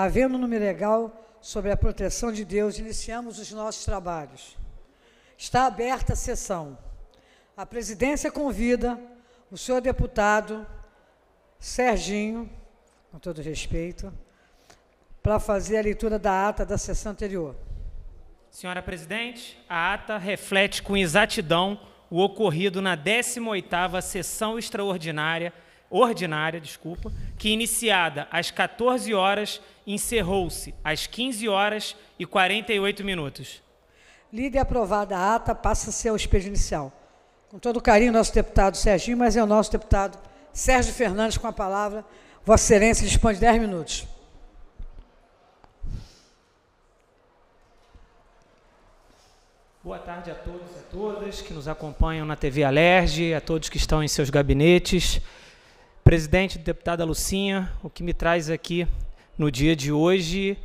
havendo número legal sobre a proteção de Deus, iniciamos os nossos trabalhos. Está aberta a sessão. A presidência convida o senhor deputado Serginho, com todo respeito, para fazer a leitura da ata da sessão anterior. Senhora presidente, a ata reflete com exatidão o ocorrido na 18ª sessão extraordinária ordinária, desculpa, que iniciada às 14 horas, encerrou-se às 15 horas e 48 minutos. Lida e aprovada a ata, passa-se ao expediente inicial. Com todo carinho, nosso deputado Serginho, mas é o nosso deputado Sérgio Fernandes com a palavra. Vossa Excelência dispõe de 10 minutos. Boa tarde a todos e a todas que nos acompanham na TV Alerj, a todos que estão em seus gabinetes presidente, deputada Lucinha, o que me traz aqui no dia de hoje,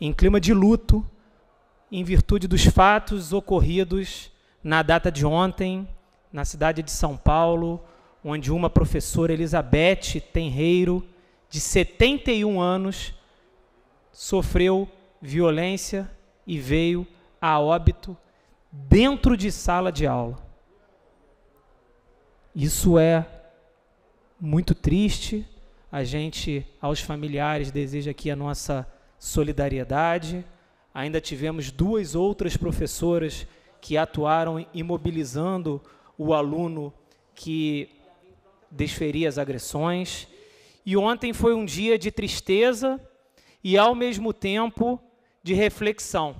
em clima de luto, em virtude dos fatos ocorridos na data de ontem, na cidade de São Paulo, onde uma professora, Elizabeth Tenreiro, de 71 anos, sofreu violência e veio a óbito dentro de sala de aula. Isso é muito triste. A gente, aos familiares, deseja aqui a nossa solidariedade. Ainda tivemos duas outras professoras que atuaram imobilizando o aluno que desferia as agressões. E ontem foi um dia de tristeza e, ao mesmo tempo, de reflexão.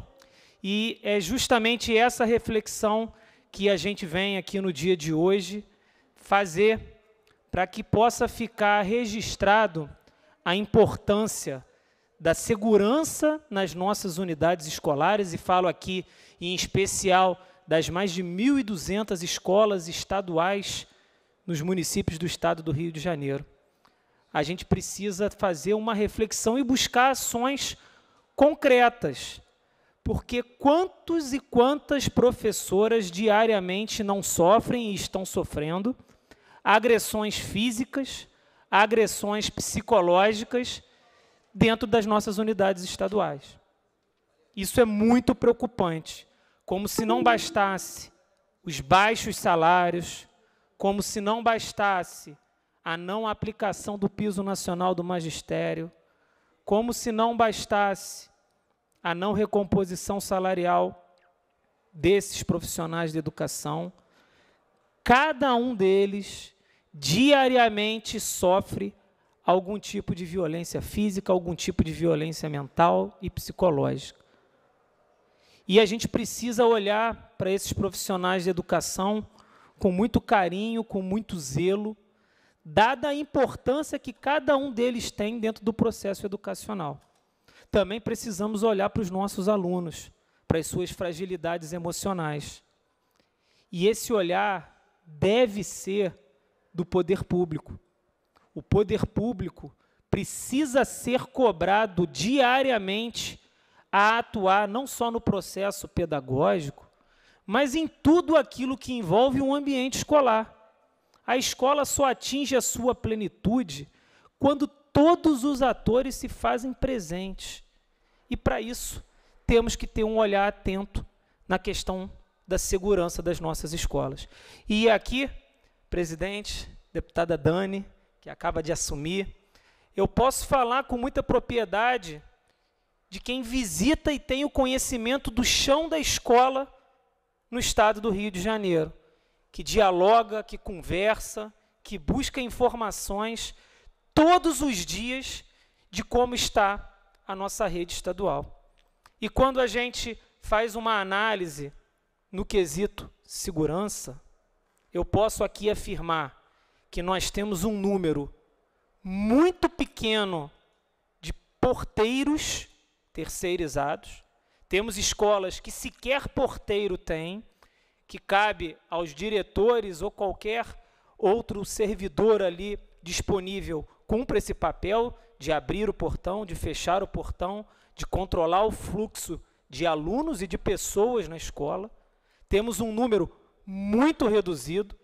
E é justamente essa reflexão que a gente vem aqui no dia de hoje fazer para que possa ficar registrado a importância da segurança nas nossas unidades escolares, e falo aqui em especial das mais de 1.200 escolas estaduais nos municípios do estado do Rio de Janeiro. A gente precisa fazer uma reflexão e buscar ações concretas, porque quantos e quantas professoras diariamente não sofrem e estão sofrendo agressões físicas, agressões psicológicas dentro das nossas unidades estaduais. Isso é muito preocupante. Como se não bastasse os baixos salários, como se não bastasse a não aplicação do piso nacional do magistério, como se não bastasse a não recomposição salarial desses profissionais de educação, cada um deles diariamente sofre algum tipo de violência física, algum tipo de violência mental e psicológica. E a gente precisa olhar para esses profissionais de educação com muito carinho, com muito zelo, dada a importância que cada um deles tem dentro do processo educacional. Também precisamos olhar para os nossos alunos, para as suas fragilidades emocionais. E esse olhar deve ser do poder público. O poder público precisa ser cobrado diariamente a atuar não só no processo pedagógico, mas em tudo aquilo que envolve um ambiente escolar. A escola só atinge a sua plenitude quando todos os atores se fazem presentes. E para isso, temos que ter um olhar atento na questão da segurança das nossas escolas. E aqui, presidente, deputada Dani, que acaba de assumir, eu posso falar com muita propriedade de quem visita e tem o conhecimento do chão da escola no estado do Rio de Janeiro, que dialoga, que conversa, que busca informações todos os dias de como está a nossa rede estadual. E quando a gente faz uma análise no quesito segurança, eu posso aqui afirmar que nós temos um número muito pequeno de porteiros terceirizados. Temos escolas que sequer porteiro tem, que cabe aos diretores ou qualquer outro servidor ali disponível cumpre esse papel de abrir o portão, de fechar o portão, de controlar o fluxo de alunos e de pessoas na escola. Temos um número muito reduzido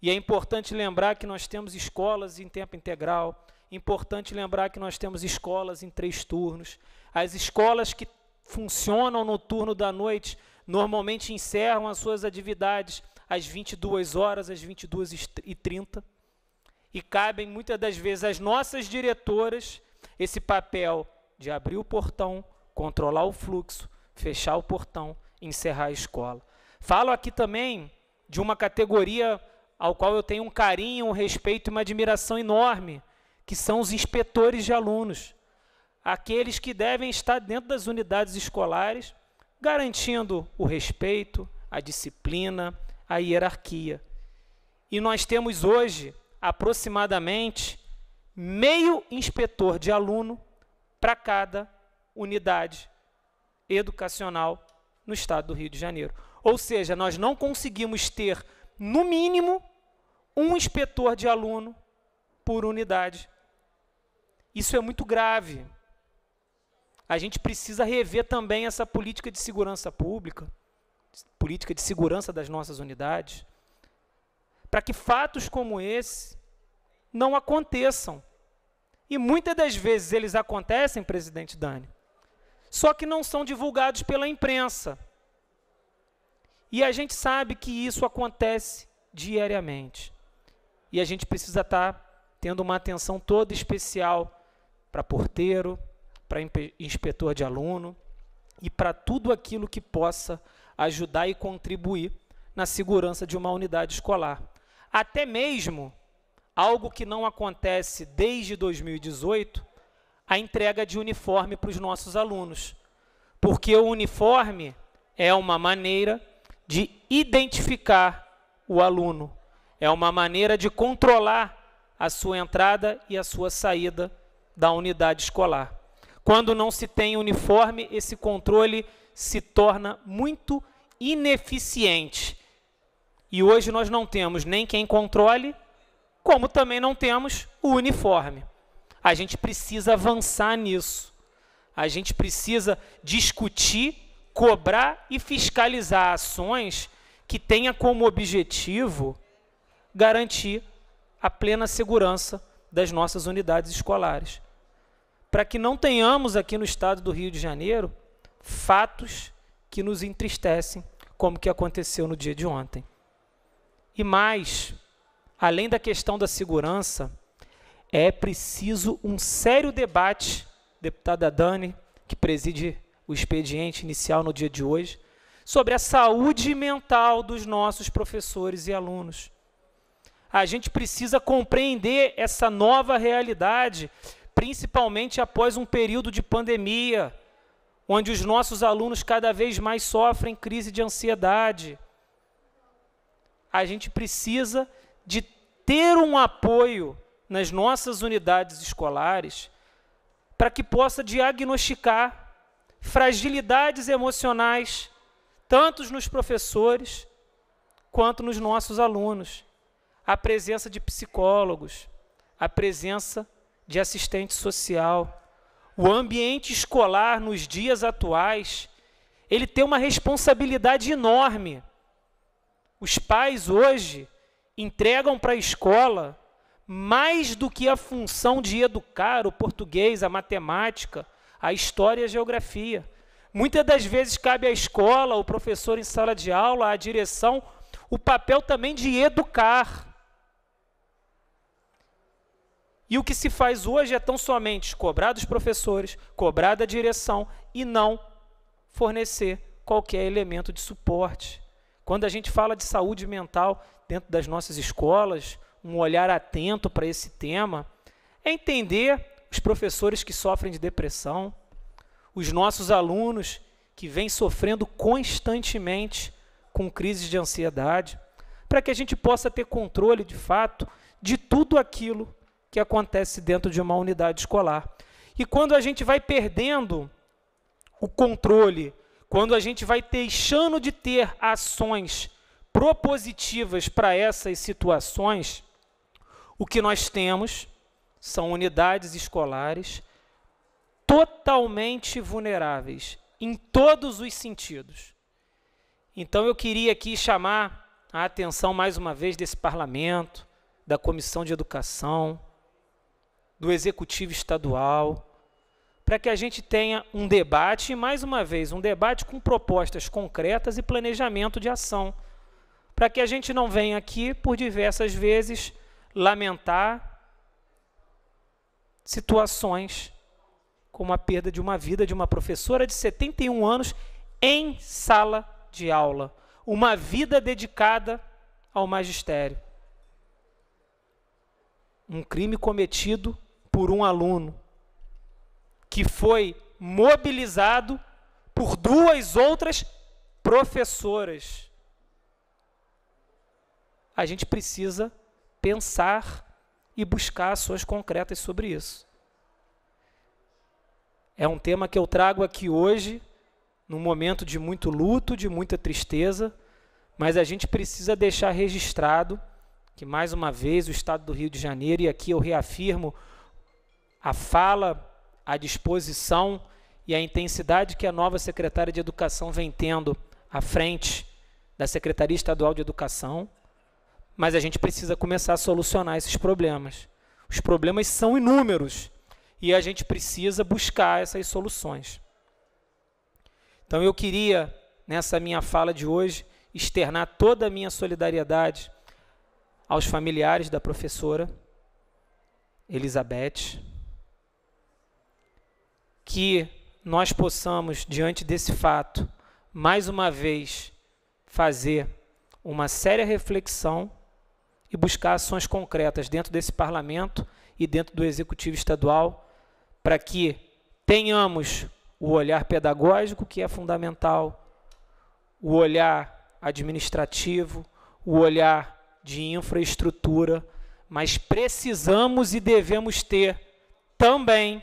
e é importante lembrar que nós temos escolas em tempo integral, importante lembrar que nós temos escolas em três turnos. As escolas que funcionam no turno da noite normalmente encerram as suas atividades às 22 horas, às 22h30. E cabem muitas das vezes às nossas diretoras esse papel de abrir o portão, controlar o fluxo, fechar o portão, encerrar a escola. Falo aqui também de uma categoria ao qual eu tenho um carinho, um respeito e uma admiração enorme, que são os inspetores de alunos, aqueles que devem estar dentro das unidades escolares, garantindo o respeito, a disciplina, a hierarquia. E nós temos hoje aproximadamente meio inspetor de aluno para cada unidade educacional no estado do Rio de Janeiro. Ou seja, nós não conseguimos ter, no mínimo, um inspetor de aluno por unidade. Isso é muito grave. A gente precisa rever também essa política de segurança pública, política de segurança das nossas unidades, para que fatos como esse não aconteçam. E muitas das vezes eles acontecem, presidente Dani, só que não são divulgados pela imprensa. E a gente sabe que isso acontece diariamente. E a gente precisa estar tá tendo uma atenção toda especial para porteiro, para inspetor de aluno e para tudo aquilo que possa ajudar e contribuir na segurança de uma unidade escolar. Até mesmo algo que não acontece desde 2018, a entrega de uniforme para os nossos alunos. Porque o uniforme é uma maneira de identificar o aluno. É uma maneira de controlar a sua entrada e a sua saída da unidade escolar. Quando não se tem uniforme, esse controle se torna muito ineficiente. E hoje nós não temos nem quem controle, como também não temos o uniforme. A gente precisa avançar nisso. A gente precisa discutir cobrar e fiscalizar ações que tenha como objetivo garantir a plena segurança das nossas unidades escolares. Para que não tenhamos aqui no estado do Rio de Janeiro fatos que nos entristecem, como que aconteceu no dia de ontem. E mais, além da questão da segurança, é preciso um sério debate, deputada Dani, que preside o expediente inicial no dia de hoje, sobre a saúde mental dos nossos professores e alunos. A gente precisa compreender essa nova realidade, principalmente após um período de pandemia, onde os nossos alunos cada vez mais sofrem crise de ansiedade. A gente precisa de ter um apoio nas nossas unidades escolares para que possa diagnosticar fragilidades emocionais, tanto nos professores quanto nos nossos alunos, a presença de psicólogos, a presença de assistente social. O ambiente escolar nos dias atuais, ele tem uma responsabilidade enorme. Os pais hoje entregam para a escola mais do que a função de educar o português, a matemática, a história e a geografia. Muitas das vezes cabe à escola, ao professor em sala de aula, à direção, o papel também de educar. E o que se faz hoje é tão somente cobrar dos professores, cobrar da direção e não fornecer qualquer elemento de suporte. Quando a gente fala de saúde mental dentro das nossas escolas, um olhar atento para esse tema, é entender os professores que sofrem de depressão, os nossos alunos que vêm sofrendo constantemente com crises de ansiedade, para que a gente possa ter controle de fato de tudo aquilo que acontece dentro de uma unidade escolar. E quando a gente vai perdendo o controle, quando a gente vai deixando de ter ações propositivas para essas situações, o que nós temos são unidades escolares totalmente vulneráveis em todos os sentidos. Então eu queria aqui chamar a atenção mais uma vez desse parlamento, da Comissão de Educação, do Executivo Estadual, para que a gente tenha um debate, e mais uma vez, um debate com propostas concretas e planejamento de ação, para que a gente não venha aqui por diversas vezes lamentar situações como a perda de uma vida de uma professora de 71 anos em sala de aula, uma vida dedicada ao magistério. Um crime cometido por um aluno que foi mobilizado por duas outras professoras. A gente precisa pensar e buscar ações concretas sobre isso. É um tema que eu trago aqui hoje, num momento de muito luto, de muita tristeza, mas a gente precisa deixar registrado que, mais uma vez, o Estado do Rio de Janeiro, e aqui eu reafirmo a fala, a disposição e a intensidade que a nova secretária de Educação vem tendo à frente da Secretaria Estadual de Educação, mas a gente precisa começar a solucionar esses problemas. Os problemas são inúmeros e a gente precisa buscar essas soluções. Então eu queria, nessa minha fala de hoje, externar toda a minha solidariedade aos familiares da professora Elizabeth, que nós possamos, diante desse fato, mais uma vez fazer uma séria reflexão e buscar ações concretas dentro desse parlamento e dentro do executivo estadual para que tenhamos o olhar pedagógico, que é fundamental, o olhar administrativo, o olhar de infraestrutura, mas precisamos e devemos ter também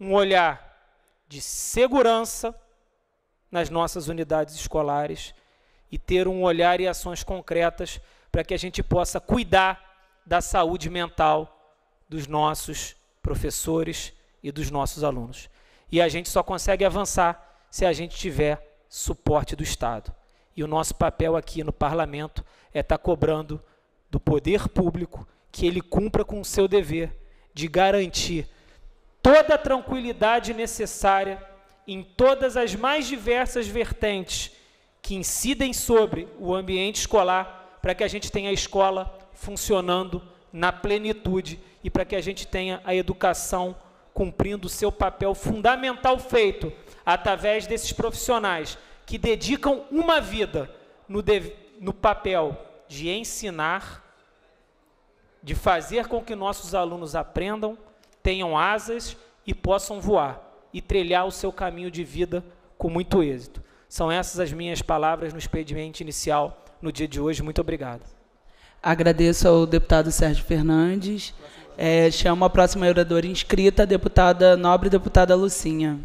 um olhar de segurança nas nossas unidades escolares e ter um olhar e ações concretas para que a gente possa cuidar da saúde mental dos nossos professores e dos nossos alunos. E a gente só consegue avançar se a gente tiver suporte do Estado. E o nosso papel aqui no parlamento é estar tá cobrando do poder público que ele cumpra com o seu dever de garantir toda a tranquilidade necessária em todas as mais diversas vertentes que incidem sobre o ambiente escolar para que a gente tenha a escola funcionando na plenitude e para que a gente tenha a educação cumprindo o seu papel fundamental feito através desses profissionais que dedicam uma vida no, de, no papel de ensinar, de fazer com que nossos alunos aprendam, tenham asas e possam voar e trilhar o seu caminho de vida com muito êxito. São essas as minhas palavras no expediente inicial no dia de hoje. Muito obrigado. Agradeço ao deputado Sérgio Fernandes. É, chamo a próxima oradora inscrita, a deputada nobre deputada Lucinha.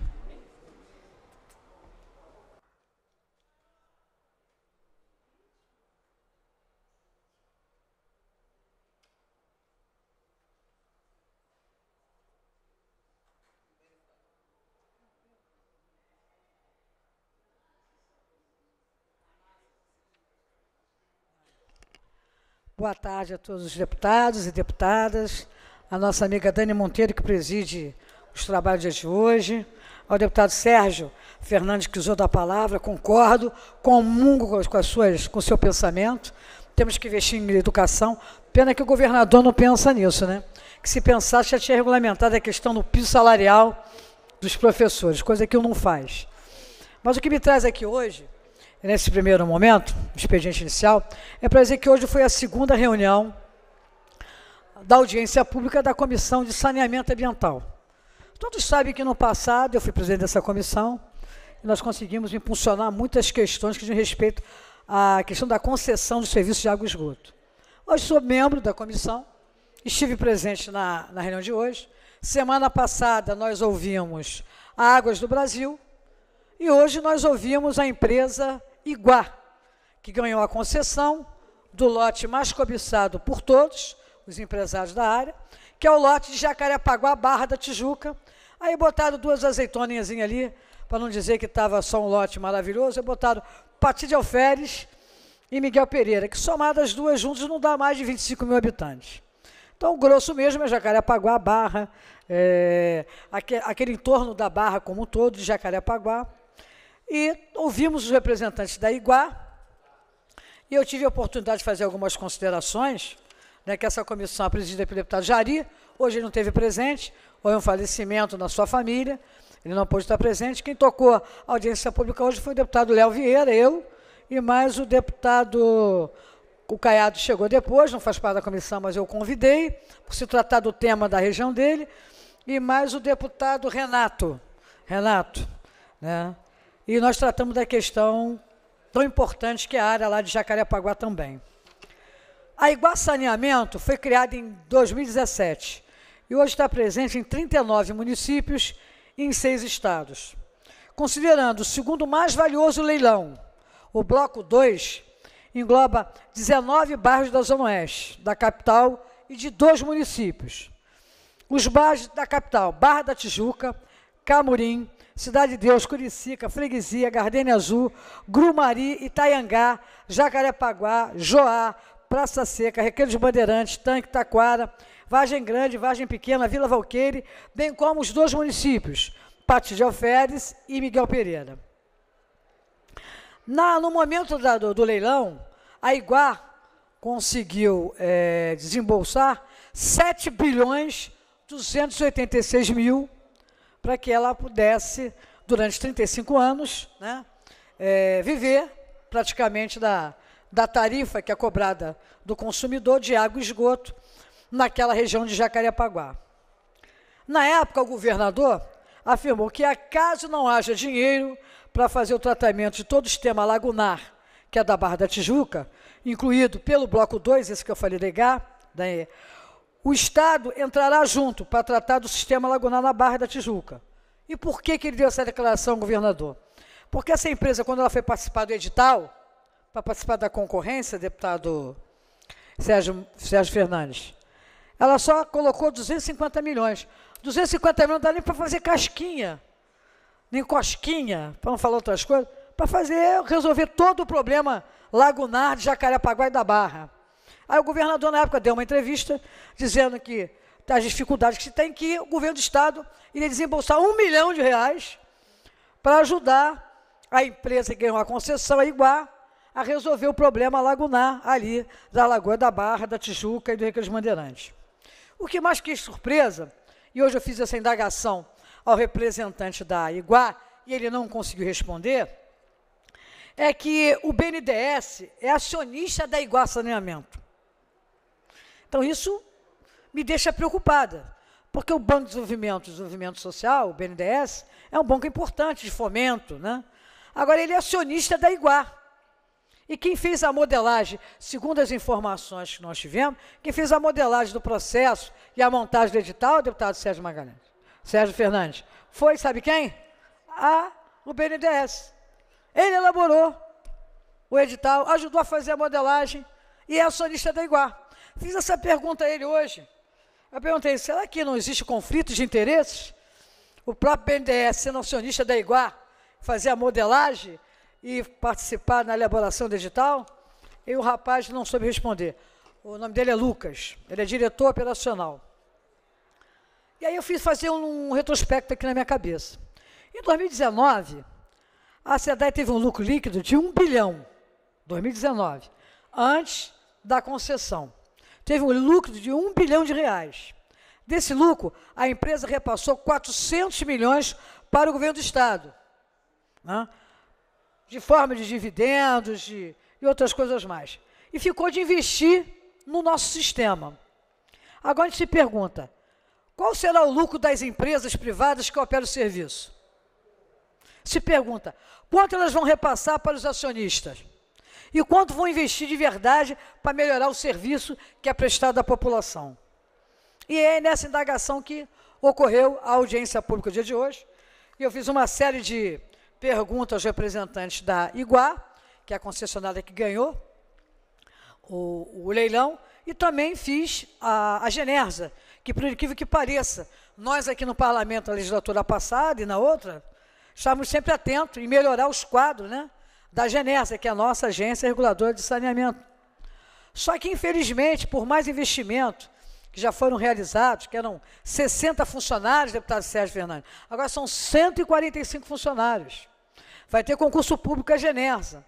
Boa tarde a todos os deputados e deputadas, a nossa amiga Dani Monteiro, que preside os trabalhos de hoje, ao deputado Sérgio Fernandes, que usou da palavra, concordo, comungo com, as suas, com o seu pensamento, temos que investir em educação, pena que o governador não pensa nisso, né? Que se pensasse, já tinha regulamentado a questão do piso salarial dos professores, coisa que ele não faz. Mas o que me traz aqui hoje nesse primeiro momento, expediente inicial, é para dizer que hoje foi a segunda reunião da audiência pública da Comissão de Saneamento Ambiental. Todos sabem que no passado eu fui presidente dessa comissão e nós conseguimos impulsionar muitas questões que dizem respeito à questão da concessão dos serviços de água e esgoto. Hoje sou membro da comissão, estive presente na, na reunião de hoje. Semana passada nós ouvimos a Águas do Brasil e hoje nós ouvimos a empresa Iguá, que ganhou a concessão do lote mais cobiçado por todos, os empresários da área, que é o lote de Jacarepaguá, Barra da Tijuca. Aí botaram duas azeitoninhas ali, para não dizer que estava só um lote maravilhoso, aí botaram Pati de Alferes e Miguel Pereira, que somadas as duas juntas não dá mais de 25 mil habitantes. Então, grosso mesmo é Jacarepaguá, Barra, é, aquele, aquele entorno da Barra como um todo, de Jacarepaguá. E ouvimos os representantes da IGUA, e eu tive a oportunidade de fazer algumas considerações, né, que essa comissão é presidida pelo deputado Jari, hoje ele não teve presente, houve um falecimento na sua família, ele não pôde estar presente. Quem tocou a audiência pública hoje foi o deputado Léo Vieira, eu, e mais o deputado. O Caiado chegou depois, não faz parte da comissão, mas eu convidei, por se tratar do tema da região dele, e mais o deputado Renato. Renato, né? E nós tratamos da questão tão importante que é a área lá de Jacarepaguá também. A Iguá Saneamento foi criada em 2017 e hoje está presente em 39 municípios e em seis estados. Considerando o segundo mais valioso leilão, o Bloco 2 engloba 19 bairros da Zona Oeste, da capital e de dois municípios. Os bairros da capital, Barra da Tijuca, Camurim, Cidade de Deus, Curicica, Freguesia, Gardenia Azul, Grumari, Itaiangá, Jacarepaguá, Joá, Praça Seca, Requeiro de Bandeirantes, Tanque, Taquara, Vargem Grande, Vargem Pequena, Vila Valqueire, bem como os dois municípios, Pátio de Alferes e Miguel Pereira. Na, no momento da, do, do, leilão, a Iguá conseguiu é, desembolsar 7 bilhões 286 mil para que ela pudesse, durante 35 anos, né, é, viver praticamente da, da tarifa que é cobrada do consumidor de água e esgoto naquela região de Jacarepaguá. Na época, o governador afirmou que, caso não haja dinheiro para fazer o tratamento de todo o sistema lagunar, que é da Barra da Tijuca, incluído pelo Bloco 2, esse que eu falei da IGA, da o Estado entrará junto para tratar do sistema lagunar na Barra da Tijuca. E por que, que ele deu essa declaração governador? Porque essa empresa, quando ela foi participar do edital, para participar da concorrência, deputado Sérgio, Sérgio Fernandes, ela só colocou 250 milhões. 250 milhões não dá nem para fazer casquinha, nem cosquinha, para não falar outras coisas, para fazer resolver todo o problema lagunar de Jacarepaguá e da Barra. Aí o governador, na época, deu uma entrevista dizendo que as dificuldades que se tem, que o governo do Estado iria desembolsar um milhão de reais para ajudar a empresa que ganhou a concessão, a Iguá, a resolver o problema lagunar ali da Lagoa da Barra, da Tijuca e do rio dos Bandeirantes. O que mais que surpresa, e hoje eu fiz essa indagação ao representante da Iguá, e ele não conseguiu responder, é que o BNDES é acionista da Iguá Saneamento. Então, isso me deixa preocupada, porque o Banco de Desenvolvimento, Desenvolvimento Social, o BNDES, é um banco importante de fomento. Né? Agora, ele é acionista da Iguar. E quem fez a modelagem, segundo as informações que nós tivemos, quem fez a modelagem do processo e a montagem do edital, é o deputado Sérgio Magalhães, Sérgio Fernandes, foi, sabe quem? A, o BNDES. Ele elaborou o edital, ajudou a fazer a modelagem e é acionista da Iguar. Fiz essa pergunta a ele hoje. Eu perguntei, será que não existe conflito de interesses? O próprio BNDES, sendo acionista da Iguá, fazer a modelagem e participar na elaboração digital? E o rapaz não soube responder. O nome dele é Lucas, ele é diretor operacional. E aí eu fiz fazer um, um retrospecto aqui na minha cabeça. Em 2019, a CEDAE teve um lucro líquido de 1 bilhão, 2019, antes da concessão teve um lucro de um bilhão de reais. Desse lucro, a empresa repassou 400 milhões para o governo do Estado, né? de forma de dividendos de, e outras coisas mais. E ficou de investir no nosso sistema. Agora a gente se pergunta, qual será o lucro das empresas privadas que operam o serviço? Se pergunta, quanto elas vão repassar para os acionistas? E quanto vão investir de verdade para melhorar o serviço que é prestado à população? E é nessa indagação que ocorreu a audiência pública do dia de hoje. E eu fiz uma série de perguntas aos representantes da Iguá, que é a concessionária que ganhou o, o leilão, e também fiz a, a Genersa, que, por incrível que pareça, nós aqui no parlamento, na legislatura passada e na outra, estávamos sempre atentos em melhorar os quadros, né? da Genesa, que é a nossa agência reguladora de saneamento. Só que, infelizmente, por mais investimento que já foram realizados, que eram 60 funcionários, deputado Sérgio Fernandes, agora são 145 funcionários. Vai ter concurso público a Genesa.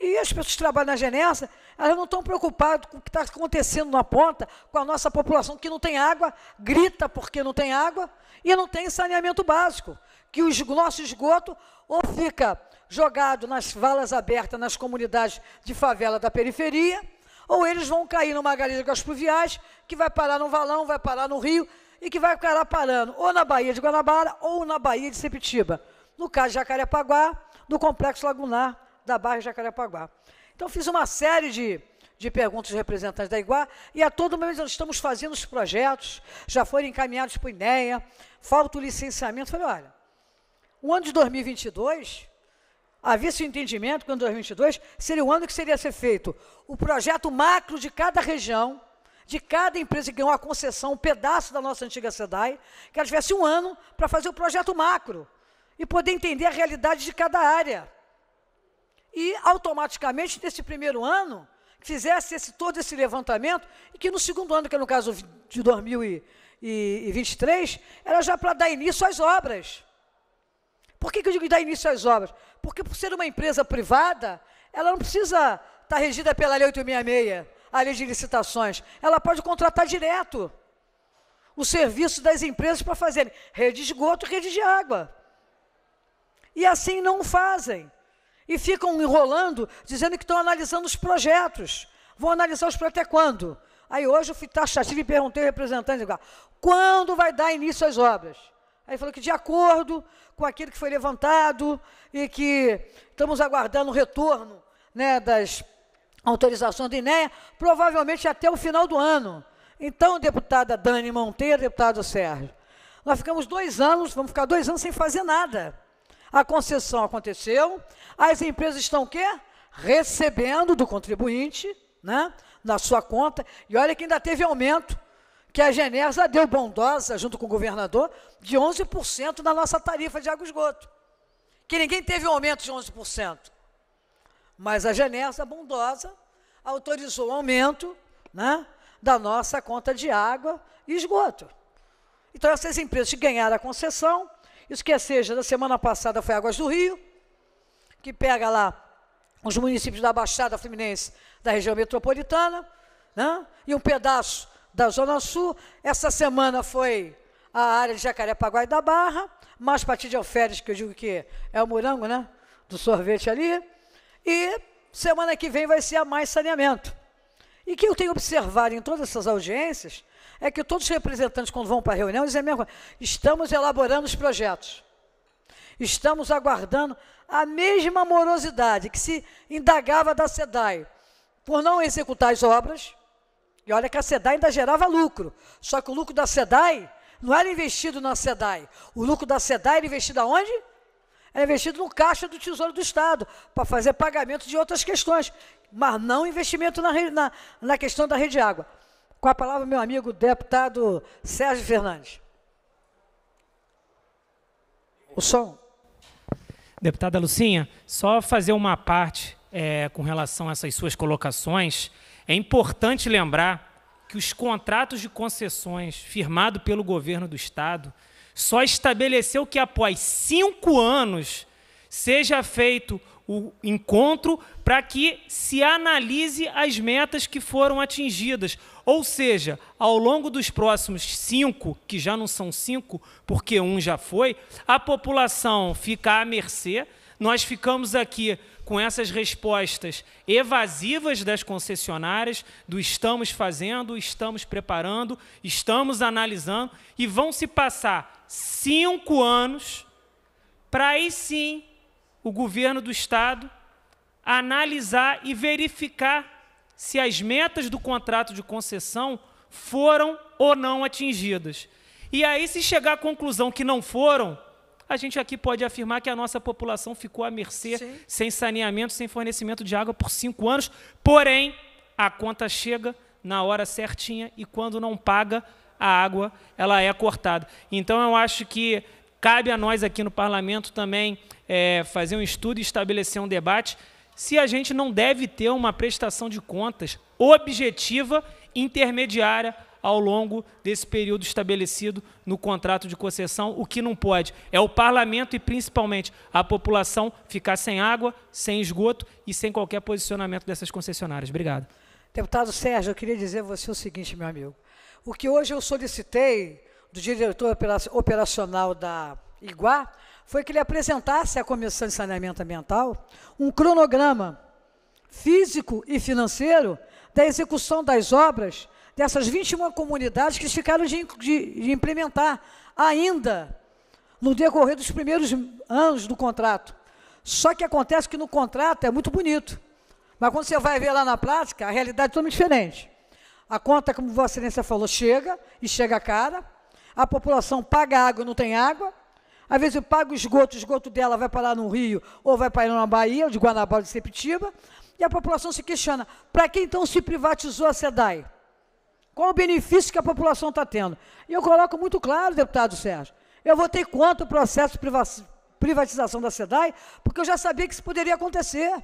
E as pessoas que trabalham na Genesa, elas não estão preocupadas com o que está acontecendo na ponta, com a nossa população que não tem água, grita porque não tem água e não tem saneamento básico. Que o nosso esgoto ou fica jogado nas valas abertas nas comunidades de favela da periferia, ou eles vão cair numa galeria de gás pluviais, que vai parar no valão, vai parar no rio, e que vai ficar parando ou na Baía de Guanabara ou na Baía de Sepitiba. No caso de Jacarepaguá, no Complexo Lagunar da Barra de Jacarepaguá. Então, fiz uma série de, de perguntas aos representantes da Iguá, e a todo momento nós estamos fazendo os projetos, já foram encaminhados para o INEA, falta o licenciamento. Falei, olha, o ano de 2022 Havia esse entendimento que o ano 2022 seria o ano que seria ser feito o projeto macro de cada região, de cada empresa que ganhou a concessão, um pedaço da nossa antiga SEDAI, que ela tivesse um ano para fazer o projeto macro e poder entender a realidade de cada área. E, automaticamente, nesse primeiro ano, fizesse esse, todo esse levantamento e que no segundo ano, que é no caso de 2023, era já para dar início às obras. Por que, que eu digo dar início às obras? Porque por ser uma empresa privada, ela não precisa estar tá regida pela Lei 866, a Lei de Licitações. Ela pode contratar direto o serviço das empresas para fazerem rede de esgoto e rede de água. E assim não fazem. E ficam enrolando, dizendo que estão analisando os projetos. Vão analisar os projetos até quando? Aí hoje eu fui taxativo e perguntei ao representante, ah, quando vai dar início às obras? Aí falou que de acordo com aquilo que foi levantado e que estamos aguardando o retorno né, das autorizações do INEA, provavelmente até o final do ano. Então, deputada Dani Monteiro, deputado Sérgio, nós ficamos dois anos, vamos ficar dois anos sem fazer nada. A concessão aconteceu, as empresas estão o quê? Recebendo do contribuinte, né, na sua conta, e olha que ainda teve aumento que a Genesa deu bondosa, junto com o governador, de 11% na nossa tarifa de água e esgoto. Que ninguém teve um aumento de 11%. Mas a Genesa, bondosa, autorizou o aumento né, da nossa conta de água e esgoto. Então, essas empresas que ganharam a concessão, isso quer é seja, da semana passada foi Águas do Rio, que pega lá os municípios da Baixada Fluminense, da região metropolitana, né, e um pedaço da Zona Sul. Essa semana foi a área de Jacarepaguá e da Barra, mais de Alferes, que eu digo que é o morango, né? Do sorvete ali. E semana que vem vai ser a mais saneamento. E o que eu tenho observado em todas essas audiências é que todos os representantes, quando vão para a reunião, dizem a mesma coisa. Estamos elaborando os projetos. Estamos aguardando a mesma morosidade que se indagava da SEDAI por não executar as obras, e olha que a SEDAI ainda gerava lucro. Só que o lucro da SEDAI não era investido na SEDAI. O lucro da SEDAI era investido aonde? Era investido no caixa do Tesouro do Estado, para fazer pagamento de outras questões, mas não investimento na, na, na questão da rede de água. Com a palavra, meu amigo deputado Sérgio Fernandes. O som. Deputada Lucinha, só fazer uma parte é, com relação a essas suas colocações é importante lembrar que os contratos de concessões firmados pelo governo do Estado só estabeleceu que após cinco anos seja feito o encontro para que se analise as metas que foram atingidas. Ou seja, ao longo dos próximos cinco, que já não são cinco, porque um já foi, a população fica à mercê. Nós ficamos aqui com essas respostas evasivas das concessionárias, do estamos fazendo, estamos preparando, estamos analisando, e vão se passar cinco anos para aí sim o governo do Estado analisar e verificar se as metas do contrato de concessão foram ou não atingidas. E aí, se chegar à conclusão que não foram, a gente aqui pode afirmar que a nossa população ficou à mercê, Sim. sem saneamento, sem fornecimento de água por cinco anos. Porém, a conta chega na hora certinha e quando não paga, a água ela é cortada. Então, eu acho que cabe a nós aqui no parlamento também é, fazer um estudo e estabelecer um debate se a gente não deve ter uma prestação de contas objetiva, intermediária, ao longo desse período estabelecido no contrato de concessão. O que não pode é o parlamento e principalmente a população ficar sem água, sem esgoto e sem qualquer posicionamento dessas concessionárias. Obrigado. Deputado Sérgio, eu queria dizer a você o seguinte, meu amigo. O que hoje eu solicitei do diretor operacional da Iguá foi que ele apresentasse à Comissão de Saneamento Ambiental um cronograma físico e financeiro da execução das obras dessas 21 comunidades que ficaram de, de, de implementar ainda no decorrer dos primeiros anos do contrato. Só que acontece que no contrato é muito bonito, mas quando você vai ver lá na prática, a realidade é totalmente diferente. A conta, como Vossa Excelência falou, chega e chega cara. A população paga água e não tem água. Às vezes paga o esgoto, o esgoto dela vai parar no Rio ou vai parar na Bahia, de Guanabara, de Sepitiba. E a população se questiona: para que então se privatizou a SEDAI? Qual o benefício que a população está tendo? E eu coloco muito claro, deputado Sérgio, eu votei contra o processo de privatização da SEDAI, porque eu já sabia que isso poderia acontecer.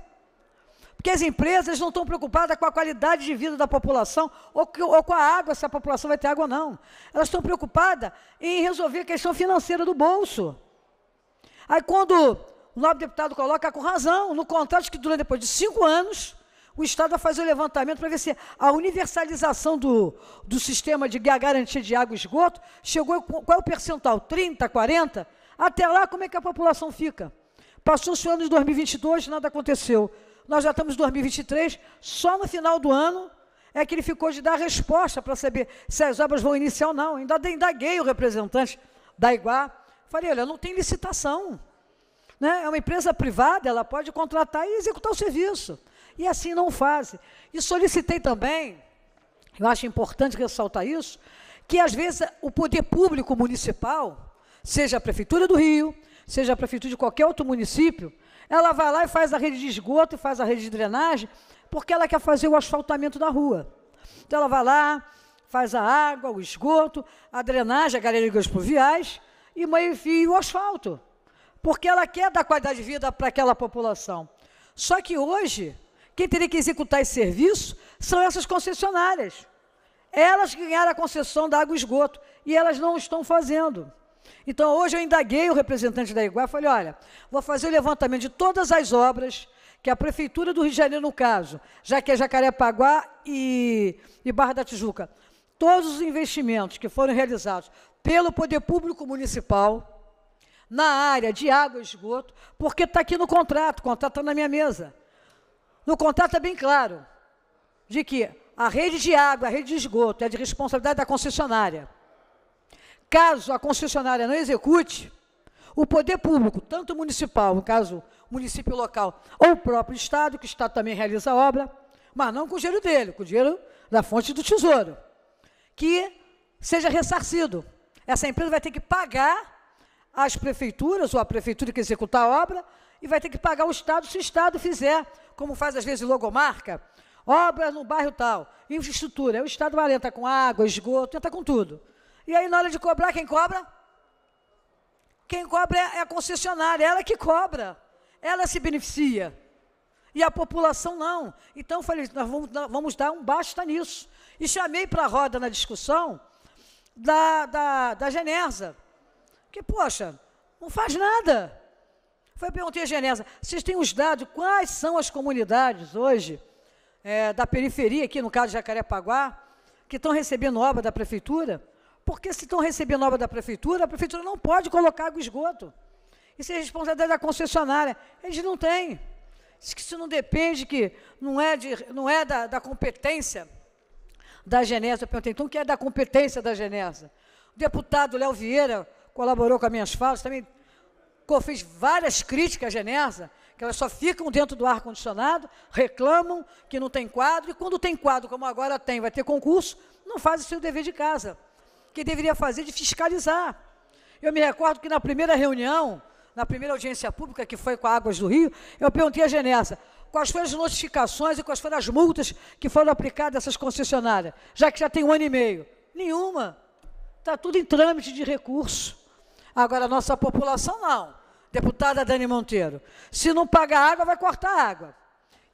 Porque as empresas não estão preocupadas com a qualidade de vida da população ou, que, ou com a água, se a população vai ter água ou não. Elas estão preocupadas em resolver a questão financeira do bolso. Aí quando o nobre deputado coloca ah, com razão, no contrato que dura depois de cinco anos, o Estado a fazer o levantamento para ver se a universalização do, do sistema de garantia de água e esgoto chegou, qual é o percentual? 30, 40? Até lá, como é que a população fica? Passou-se o ano de 2022, nada aconteceu. Nós já estamos em 2023, só no final do ano é que ele ficou de dar resposta para saber se as obras vão iniciar ou não. Ainda indaguei o representante da Iguá. Falei, olha, não tem licitação. Né? É uma empresa privada, ela pode contratar e executar o serviço e assim não fazem. E solicitei também, eu acho importante ressaltar isso, que às vezes o poder público municipal, seja a Prefeitura do Rio, seja a Prefeitura de qualquer outro município, ela vai lá e faz a rede de esgoto e faz a rede de drenagem, porque ela quer fazer o asfaltamento da rua. Então ela vai lá, faz a água, o esgoto, a drenagem, a galerias pluviais e meio o asfalto. Porque ela quer dar qualidade de vida para aquela população. Só que hoje, quem teria que executar esse serviço são essas concessionárias. Elas que ganharam a concessão da água e esgoto e elas não estão fazendo. Então, hoje eu indaguei o representante da Iguá, falei, olha, vou fazer o levantamento de todas as obras que a Prefeitura do Rio de Janeiro, no caso, já que é Jacarepaguá e, e Barra da Tijuca, todos os investimentos que foram realizados pelo Poder Público Municipal na área de água e esgoto, porque está aqui no contrato, o contrato está na minha mesa. No contrato é bem claro de que a rede de água, a rede de esgoto é de responsabilidade da concessionária. Caso a concessionária não execute, o poder público, tanto municipal, no caso município local, ou o próprio Estado, que o Estado também realiza a obra, mas não com o dinheiro dele, com o dinheiro da fonte do Tesouro, que seja ressarcido. Essa empresa vai ter que pagar às prefeituras, ou à prefeitura que executar a obra, e vai ter que pagar o Estado se o Estado fizer, como faz às vezes logomarca, obras no bairro tal, infraestrutura. o Estado vai está com água, esgoto, entra com tudo. E aí, na hora de cobrar, quem cobra? Quem cobra é a concessionária, ela que cobra. Ela se beneficia. E a população não. Então, falei, nós vamos, vamos dar um basta nisso. E chamei para a roda na discussão da, da, da Genersa. Que, poxa, não faz nada. Foi perguntei a Genesa, vocês têm os dados, quais são as comunidades hoje, é, da periferia, aqui no caso de Jacarepaguá, que estão recebendo obra da prefeitura? Porque se estão recebendo obra da prefeitura, a prefeitura não pode colocar água e esgoto. Isso é responsabilidade da concessionária. Eles não têm. que isso não depende, que não é, de, não é da, da competência da Genesa. Eu perguntei, então, o que é da competência da Genesa? O deputado Léo Vieira colaborou com as minhas falas, também eu fiz várias críticas à Genesa, que elas só ficam dentro do ar-condicionado, reclamam que não tem quadro, e quando tem quadro, como agora tem, vai ter concurso, não faz o seu dever de casa. Que deveria fazer de fiscalizar. Eu me recordo que na primeira reunião, na primeira audiência pública, que foi com a Águas do Rio, eu perguntei à Genesa quais foram as notificações e quais foram as multas que foram aplicadas a essas concessionárias, já que já tem um ano e meio. Nenhuma. Está tudo em trâmite de recurso. Agora, a nossa população não deputada Dani Monteiro. Se não pagar água, vai cortar água.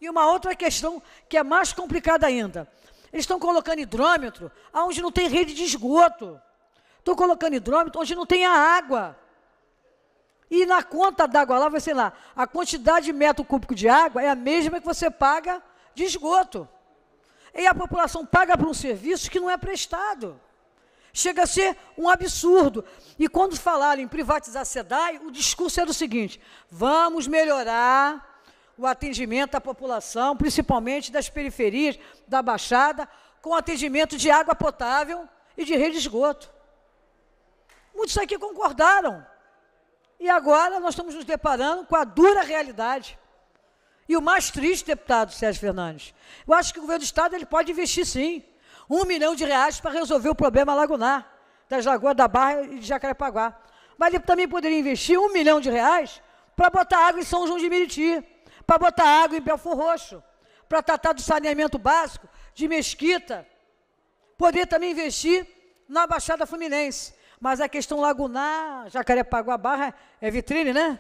E uma outra questão que é mais complicada ainda. Eles estão colocando hidrômetro onde não tem rede de esgoto. Estão colocando hidrômetro onde não tem a água. E na conta d'água lá, vai ser lá, a quantidade de metro cúbico de água é a mesma que você paga de esgoto. E a população paga por um serviço que não é prestado. Chega a ser um absurdo. E quando falaram em privatizar a SEDAI, o discurso era o seguinte: vamos melhorar o atendimento à população, principalmente das periferias, da Baixada, com atendimento de água potável e de rede de esgoto. Muitos aqui concordaram. E agora nós estamos nos deparando com a dura realidade. E o mais triste, deputado Sérgio Fernandes, eu acho que o governo do Estado ele pode investir sim um milhão de reais para resolver o problema lagunar, das lagoas da Barra e de Jacarepaguá. Mas ele também poderia investir um milhão de reais para botar água em São João de Meriti, para botar água em Belfor Roxo, para tratar do saneamento básico de Mesquita. Poderia também investir na Baixada Fluminense. Mas a questão lagunar, Jacarepaguá Barra, é vitrine, né?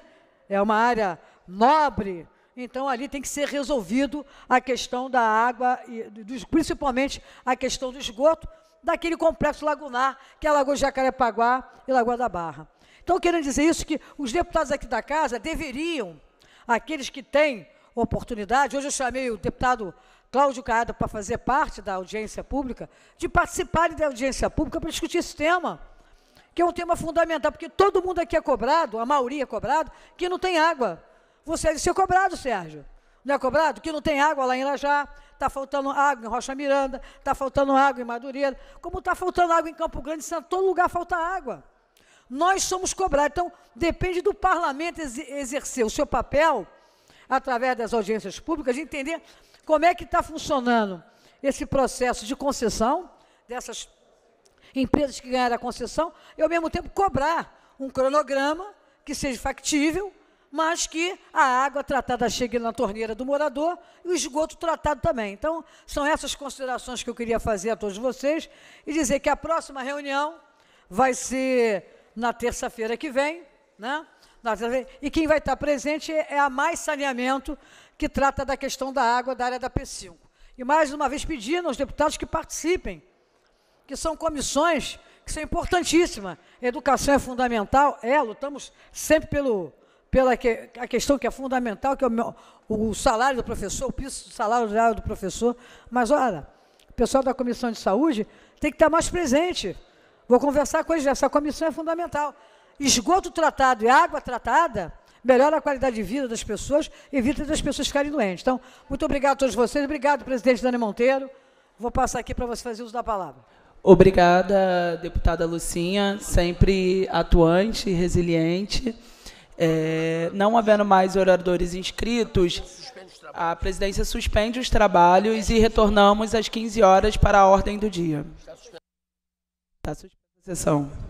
É uma área nobre, então, ali tem que ser resolvido a questão da água, e dos, principalmente a questão do esgoto, daquele complexo lagunar, que é a Lagoa de Jacarepaguá e Lagoa da Barra. Então, querendo dizer isso, que os deputados aqui da casa deveriam, aqueles que têm oportunidade, hoje eu chamei o deputado Cláudio Caiado para fazer parte da audiência pública, de participarem da audiência pública para discutir esse tema, que é um tema fundamental, porque todo mundo aqui é cobrado, a maioria é cobrado, que não tem água. Você é deve ser cobrado, Sérgio. Não é cobrado? Que não tem água lá em Lajá, está faltando água em Rocha Miranda, está faltando água em Madureira, como está faltando água em Campo Grande, em todo lugar falta água. Nós somos cobrados. Então, depende do parlamento exercer o seu papel, através das audiências públicas, de entender como é que está funcionando esse processo de concessão dessas empresas que ganharam a concessão e, ao mesmo tempo, cobrar um cronograma que seja factível, mas que a água tratada chegue na torneira do morador e o esgoto tratado também. Então, são essas considerações que eu queria fazer a todos vocês e dizer que a próxima reunião vai ser na terça-feira que vem, né? E quem vai estar presente é a Mais Saneamento, que trata da questão da água da área da P5. E mais uma vez pedindo aos deputados que participem, que são comissões que são importantíssimas. A educação é fundamental, é, lutamos sempre pelo, pela que, a questão que é fundamental, que é o, meu, o salário do professor, o piso do salário do professor. Mas, olha, o pessoal da Comissão de Saúde tem que estar mais presente. Vou conversar com eles, essa comissão é fundamental. Esgoto tratado e água tratada melhora a qualidade de vida das pessoas, evita das pessoas ficarem doentes. Então, muito obrigado a todos vocês. Obrigado, presidente Dani Monteiro. Vou passar aqui para você fazer uso da palavra. Obrigada, deputada Lucinha, sempre atuante e resiliente. É, não havendo mais oradores inscritos, a presidência suspende os trabalhos e retornamos às 15 horas para a ordem do dia. Está suspensa a sessão.